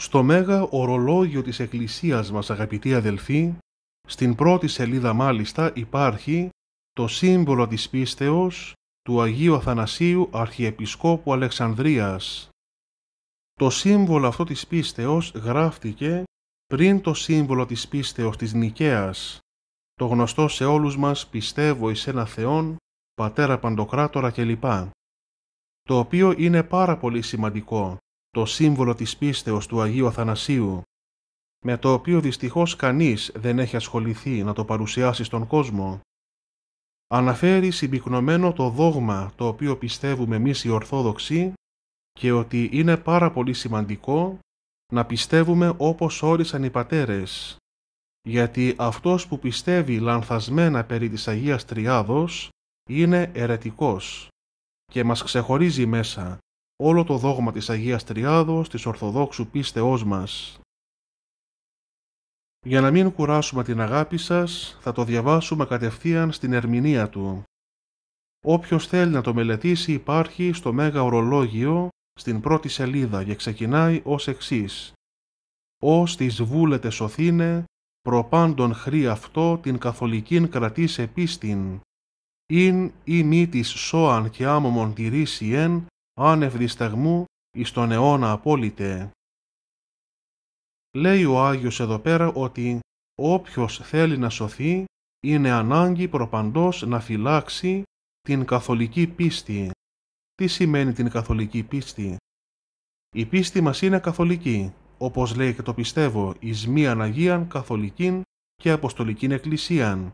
Στο μέγα ορολόγιο της Εκκλησίας μας αγαπητοί αδελφοί, στην πρώτη σελίδα μάλιστα υπάρχει το σύμβολο της πίστεως του Αγίου Αθανασίου Αρχιεπισκόπου Αλεξανδρίας. Το σύμβολο αυτό της πίστεως γράφτηκε πριν το σύμβολο της πίστεως της Νικαίας, το γνωστό σε όλους μας «Πιστεύω εις ένα Θεόν, Πατέρα Παντοκράτορα κλπ», το οποίο είναι πάρα πολύ σημαντικό, το σύμβολο της πίστεως του Αγίου Αθανασίου, με το οποίο δυστυχώς κανείς δεν έχει ασχοληθεί να το παρουσιάσει στον κόσμο, αναφέρει συμπυκνωμένο το δόγμα το οποίο πιστεύουμε εμείς οι Ορθόδοξοι και ότι είναι πάρα πολύ σημαντικό να πιστεύουμε όπως όρισαν οι πατέρες, γιατί αυτός που πιστεύει λανθασμένα περί της Αγίας Τριάδος είναι ερετικός και μας ξεχωρίζει μέσα όλο το δόγμα της Αγίας Τριάδος της Ορθοδόξου πίστεώς μας. Για να μην κουράσουμε την αγάπη σας, θα το διαβάσουμε κατευθείαν στην ερμηνεία του. Όποιος θέλει να το μελετήσει υπάρχει στο Μέγα Ορολόγιο, στην πρώτη σελίδα και ξεκινάει ως εξής. «Ως τις βούλετες σωθήνε, προπάντων χρή αυτό την καθολικήν κρατήσε πίστην, ειν ή μη της σώαν και άνευ δισταγμού εις τον αιώνα απόλυτε. Λέει ο Άγιος εδώ πέρα ότι όποιος θέλει να σωθεί είναι ανάγκη προπαντός να φυλάξει την καθολική πίστη. Τι σημαίνει την καθολική πίστη? Η πίστη μας είναι καθολική, όπως λέει και το πιστεύω, εις μίαν Αγίαν καθολικήν και αποστολικήν εκκλησίαν,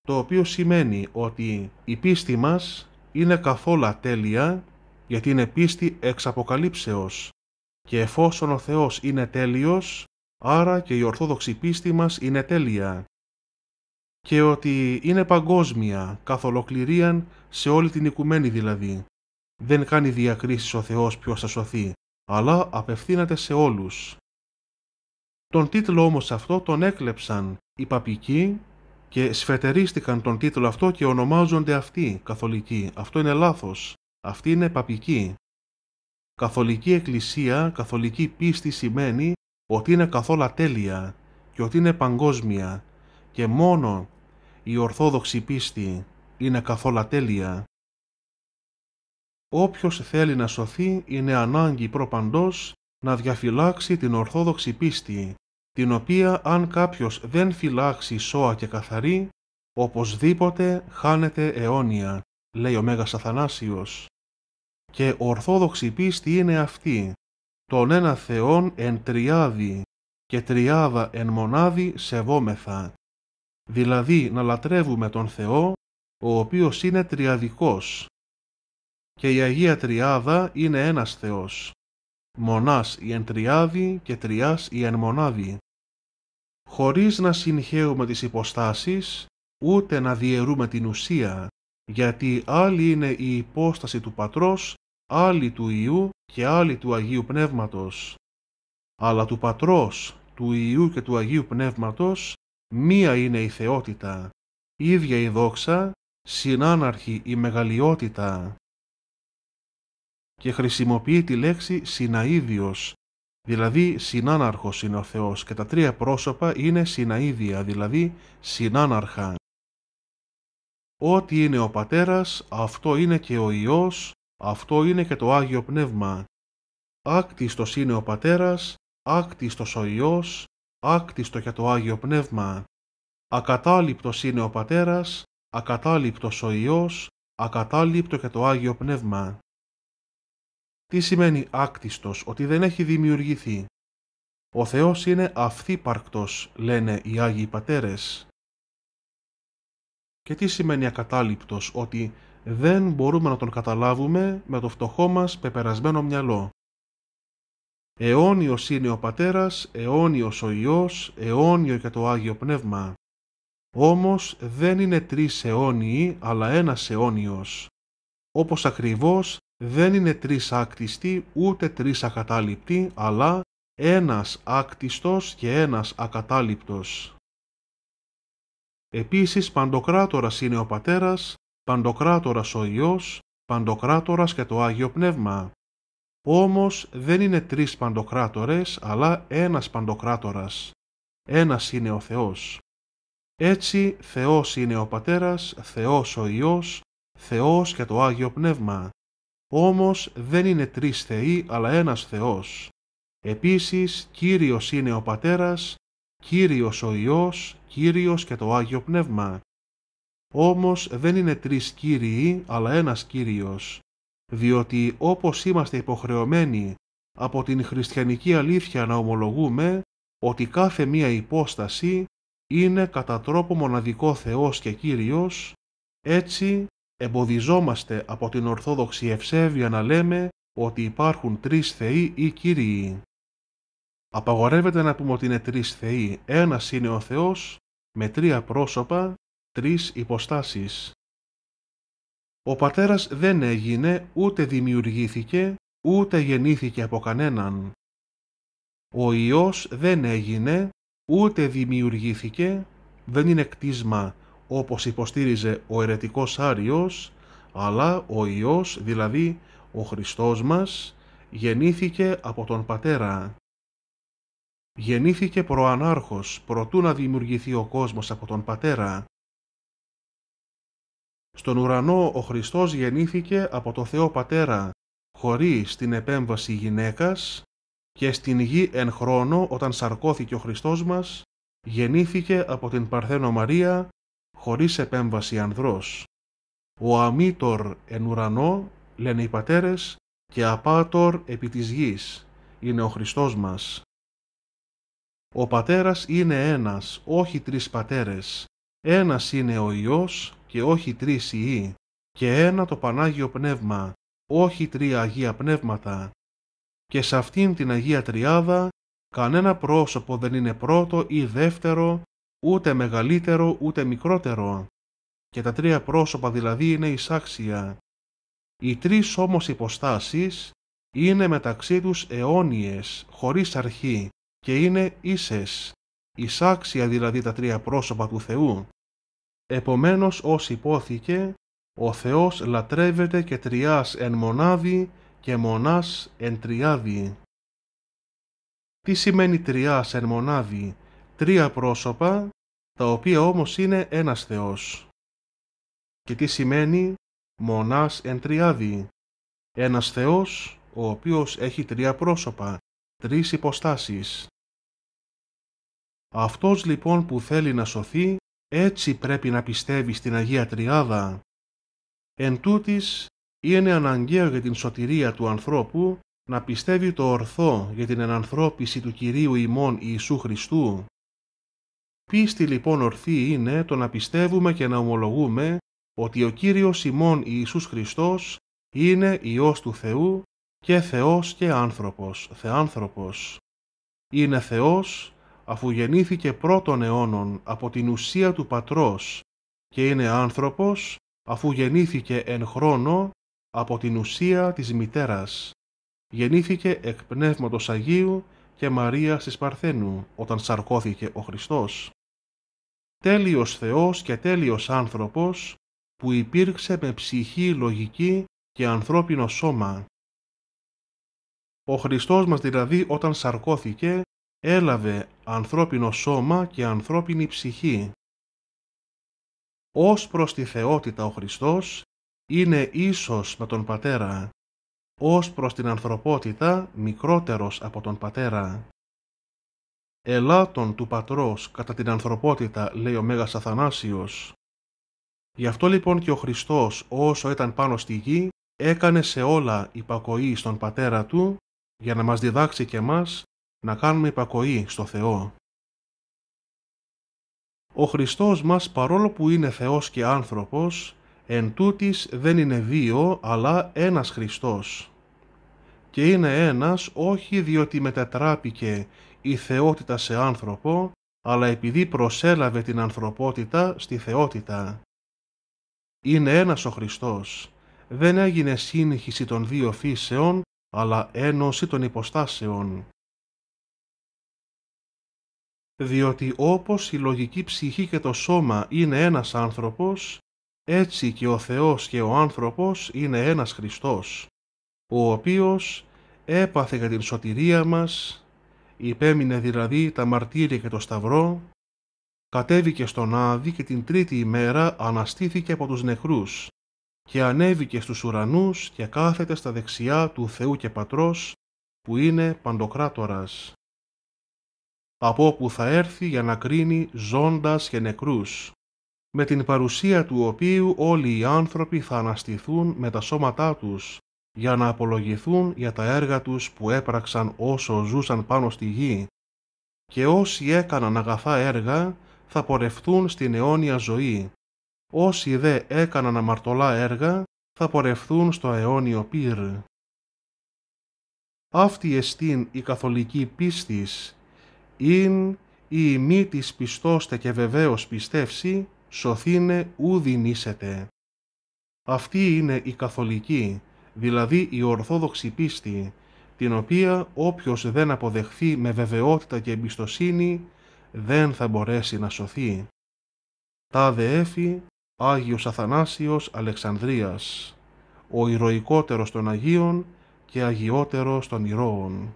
το οποίο σημαίνει ότι η πίστη μας είναι καθόλα τέλεια γιατί είναι πίστη εξ αποκαλύψεως. Και εφόσον ο Θεός είναι τέλειος, άρα και η ορθόδοξη πίστη μας είναι τέλεια. Και ότι είναι παγκόσμια, καθ' ολοκληρίαν, σε όλη την οικουμένη δηλαδή. Δεν κάνει διακρίσεις ο Θεός ποιος θα σωθεί, αλλά απευθύνεται σε όλους. Τον τίτλο όμως αυτό τον έκλεψαν οι παπικοί και σφετερίστηκαν τον τίτλο αυτό και ονομάζονται αυτοί καθολικοί. Αυτό είναι λάθος. Αυτή είναι παπική. Καθολική εκκλησία, καθολική πίστη σημαίνει ότι είναι καθόλου τέλεια και ότι είναι παγκόσμια και μόνο η ορθόδοξη πίστη είναι καθόλου τέλεια. Όποιος θέλει να σωθεί είναι ανάγκη προπαντός να διαφυλάξει την ορθόδοξη πίστη, την οποία αν κάποιος δεν φυλάξει σώα και καθαρή, οπωσδήποτε χάνεται αιώνια λέει ο Μέγας Αθανάσιος. Και ορθόδοξη πίστη είναι αυτή, τον ένα Θεόν εν τριάδι και τριάδα εν μονάδι σεβόμεθα. Δηλαδή να λατρεύουμε τον Θεό, ο οποίος είναι τριαδικός. Και η Αγία Τριάδα είναι ένας Θεός. Μονάς η εν τριάδι και τριάς η εν μονάδι. Χωρίς να συγχαίουμε τις υποστάσεις, ούτε να διαιρούμε την ουσία, γιατί άλλη είναι η υπόσταση του Πατρός, άλλη του Ιού και άλλη του Αγίου Πνεύματος. Αλλά του Πατρός, του Ιού και του Αγίου Πνεύματος, μία είναι η θεότητα, ίδια η δόξα, συνάναρχη η μεγαλειότητα. Και χρησιμοποιεί τη λέξη συναίδιος, δηλαδή συνάναρχος είναι ο Θεός και τα τρία πρόσωπα είναι συναίδια, δηλαδή συνάναρχα. Ό,τι είναι ο Πατέρας, αυτό είναι και ο Υιός, αυτό είναι και το Άγιο Πνεύμα. Άκτιστος είναι ο Πατέρας, άκτιστος ο Υιός, άκτιστο και το Άγιο Πνεύμα. Ακατάληπτος είναι ο Πατέρας, ακατάληπτος ο Υιός, ακατάληπτο και το Άγιο Πνεύμα. Τι σημαίνει άκτιστος, ότι δεν έχει δημιουργηθεί. Ο Θεός είναι αυθύπαρκτος, λένε οι Άγιοι Πατέρες. Και τι σημαίνει ακατάληπτος, ότι δεν μπορούμε να τον καταλάβουμε με το φτωχό μας πεπερασμένο μυαλό. Αιώνιος είναι ο Πατέρας, αιώνιος ο Υιός, αιώνιο και το Άγιο Πνεύμα. Όμως δεν είναι τρεις αιώνιοι, αλλά ένας αιώνιος. Όπως ακριβώς δεν είναι τρεις άκτιστοι, ούτε τρεις ακατάληπτοι, αλλά ένας άκτιστος και ένας ακατάληπτος. Επίσης Παντοκράτορας είναι ο Πατέρας, Παντοκράτορας ο Υιός, Παντοκράτορας και το Άγιο Πνεύμα. Όμως δεν είναι τρεις Παντοκράτορες, αλλά ένας Παντοκράτορας. Ένας είναι ο Θεός. Έτσι Θεός είναι ο Πατέρας, Θεός ο Υιός, Θεός και το Άγιο Πνεύμα. Όμως δεν είναι τρεις Θεοί, αλλά ένας Θεός. Επίσης Κύριος είναι ο Πατέρας, Κύριος ο Υιός, Κύριος και το Άγιο Πνεύμα. Όμως δεν είναι τρεις Κύριοι, αλλά ένας Κύριος, διότι όπως είμαστε υποχρεωμένοι από την χριστιανική αλήθεια να ομολογούμε ότι κάθε μία υπόσταση είναι κατά τρόπο μοναδικό Θεός και Κύριος, έτσι εμποδιζόμαστε από την Ορθόδοξη Ευσέβεια να λέμε ότι υπάρχουν τρεις Θεοί ή Κύριοι. Απαγορεύεται να πούμε ότι είναι τρεις θεοί. Ένας είναι ο Θεός με τρία πρόσωπα, τρεις υποστάσεις. Ο πατέρας δεν έγινε, ούτε δημιουργήθηκε, ούτε γεννήθηκε από κανέναν. Ο Υιός δεν έγινε, ούτε δημιουργήθηκε, δεν είναι κτίσμα όπως υποστήριζε ο ερετικός Άριος, αλλά ο Υιός, δηλαδή ο Χριστός μας, γεννήθηκε από τον Πατέρα. Γεννήθηκε προανάρχος, προτού να δημιουργηθεί ο κόσμος από τον Πατέρα. Στον ουρανό ο Χριστός γεννήθηκε από το Θεό Πατέρα, χωρίς την επέμβαση γυναίκας και στην γη εν χρόνο όταν σαρκώθηκε ο Χριστός μας, γεννήθηκε από την Παρθένο Μαρία, χωρίς επέμβαση ανδρός. Ο αμήτορ εν ουρανό, λένε οι πατέρες, και απάτορ επί της γης, είναι ο Χριστός μας. Ο πατέρας είναι ένας, όχι τρεις πατέρες. Ένας είναι ο Υιός και όχι τρεις Υιοί, και ένα το Πανάγιο Πνεύμα, όχι τρία Αγία Πνεύματα. Και σε αυτήν την Αγία Τριάδα κανένα πρόσωπο δεν είναι πρώτο ή δεύτερο, ούτε μεγαλύτερο ούτε μικρότερο. Και τα τρία πρόσωπα δηλαδή είναι εισάξια. Οι τρεις όμως υποστάσεις είναι μεταξύ τους αιώνιες, χωρίς αρχή, και είναι ίσες, εισάξια δηλαδή τα τρία πρόσωπα του Θεού. Επομένως ως υπόθηκε, ο Θεός λατρεύεται και τριάς εν μονάδι και μονάς εν τριάδι. Τι σημαίνει τριάς εν μονάδι, τρία πρόσωπα, τα οποία όμως είναι ένας Θεός. Και τι σημαίνει μονάς εν τριάδι, ένας Θεός ο οποίος έχει τρία πρόσωπα, τρεις υποστάσεις. Αυτός λοιπόν που θέλει να σωθεί, έτσι πρέπει να πιστεύει στην Αγία Τριάδα. Εν τούτης, είναι αναγκαίο για την σωτηρία του ανθρώπου να πιστεύει το ορθό για την ενανθρώπιση του Κυρίου ημών Ιησού Χριστού. Πίστη λοιπόν ορθή είναι το να πιστεύουμε και να ομολογούμε ότι ο Κύριος ημών Ιησούς Χριστός είναι Υιός του Θεού και Θεός και άνθρωπος, θεάνθρωπος. Είναι Θεός αφού γεννήθηκε πρώτων αιώνων από την ουσία του Πατρός και είναι άνθρωπος αφού γεννήθηκε εν χρόνο από την ουσία της μητέρας. Γεννήθηκε εκ Πνεύματος Αγίου και Μαρίας της Παρθένου όταν σαρκώθηκε ο Χριστός. Τέλειος Θεός και τέλειος άνθρωπος που υπήρξε με ψυχή λογική και ανθρώπινο σώμα ο Χριστός μας δηλαδή όταν σαρκώθηκε έλαβε ανθρώπινο σώμα και ανθρώπινη ψυχή. Ως προς τη θεότητα ο Χριστός είναι ίσος με τον Πατέρα, ως προς την ανθρωπότητα μικρότερος από τον Πατέρα. Ελάτων του Πατρός κατά την ανθρωπότητα λέει ο Μέγας Αθανάσιος. Γι' αυτό λοιπόν και ο Χριστός όσο ήταν πάνω στη γη έκανε σε όλα υπακοή στον Πατέρα Του για να μας διδάξει και μας να κάνουμε υπακοή στο Θεό. Ο Χριστός μας παρόλο που είναι Θεός και άνθρωπος, εν τούτης δεν είναι δύο αλλά ένας Χριστός. Και είναι ένας όχι διότι μετατράπηκε η θεότητα σε άνθρωπο, αλλά επειδή προσέλαβε την ανθρωπότητα στη θεότητα. Είναι ένας ο Χριστός, δεν έγινε σύγχυση των δύο φύσεων αλλά ένωση των υποστάσεων. Διότι όπως η λογική ψυχή και το σώμα είναι ένας άνθρωπος, έτσι και ο Θεός και ο άνθρωπος είναι ένας Χριστός, ο οποίος έπαθε για την σωτηρία μας, υπέμεινε δηλαδή τα μαρτύρια και το σταυρό, κατέβηκε στον Άδη και την τρίτη ημέρα αναστήθηκε από τους νεκρούς και ανέβηκε στους ουρανούς και κάθεται στα δεξιά του Θεού και Πατρός που είναι παντοκράτορας. Από που θα έρθει για να κρίνει ζώντας και νεκρούς, με την παρουσία του οποίου όλοι οι άνθρωποι θα αναστηθούν με τα σώματά τους, για να απολογηθούν για τα έργα τους που έπραξαν όσο ζούσαν πάνω στη γη. Και όσοι έκαναν αγαθά έργα θα πορευθούν στην αιώνια ζωή, Όσοι δε έκαναν αμαρτωλά έργα, θα πορευθούν στο αιώνιο πύρ. Αυτή εστίν η καθολική πίστης, ειν η μη της πιστώστε και βεβαίως πιστεύσει, σωθήνε ούδιν είσετε. Αυτή είναι η καθολική, δηλαδή η ορθόδοξη πίστη, την οποία όποιος δεν αποδεχθεί με βεβαιότητα και εμπιστοσύνη, δεν θα μπορέσει να σωθεί. Τα δε Άγιος Αθανάσιος Αλεξανδρίας, ο ηρωικότερος των Αγίων και αγιότερος των ηρώων.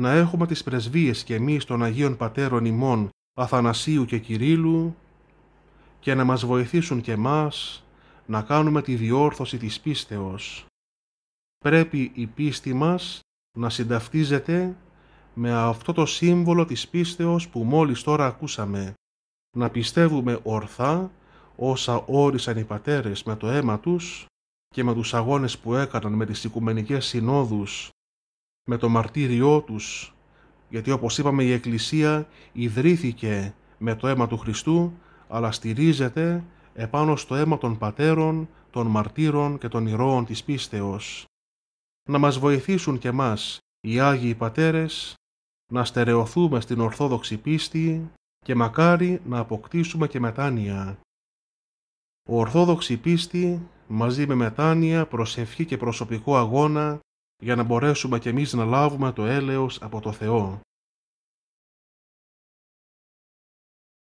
Να έχουμε τις πρεσβείες και εμείς των Αγίων Πατέρων ημών Αθανασίου και Κυρίλου και να μας βοηθήσουν και μας να κάνουμε τη διόρθωση της πίστεως. Πρέπει η πίστη μας να συνταυτίζεται με αυτό το σύμβολο της πίστεως που μόλις τώρα ακούσαμε να πιστεύουμε ορθά όσα όρισαν οι πατέρες με το αίμα τους και με τους αγώνες που έκαναν με τις οικουμενικές συνόδους, με το μαρτύριό τους, γιατί όπως είπαμε η Εκκλησία ιδρύθηκε με το αίμα του Χριστού, αλλά στηρίζεται επάνω στο αίμα των πατέρων, των μαρτύρων και των ηρώων της πίστεως. Να μας βοηθήσουν και μας οι Άγιοι Πατέρες να στερεωθούμε στην Ορθόδοξη πίστη και μακάρι να αποκτήσουμε και μετάνοια. Ο Ορθόδοξη πίστη μαζί με μετάνοια, προσευχή και προσωπικό αγώνα για να μπορέσουμε κι εμείς να λάβουμε το έλεος από το Θεό.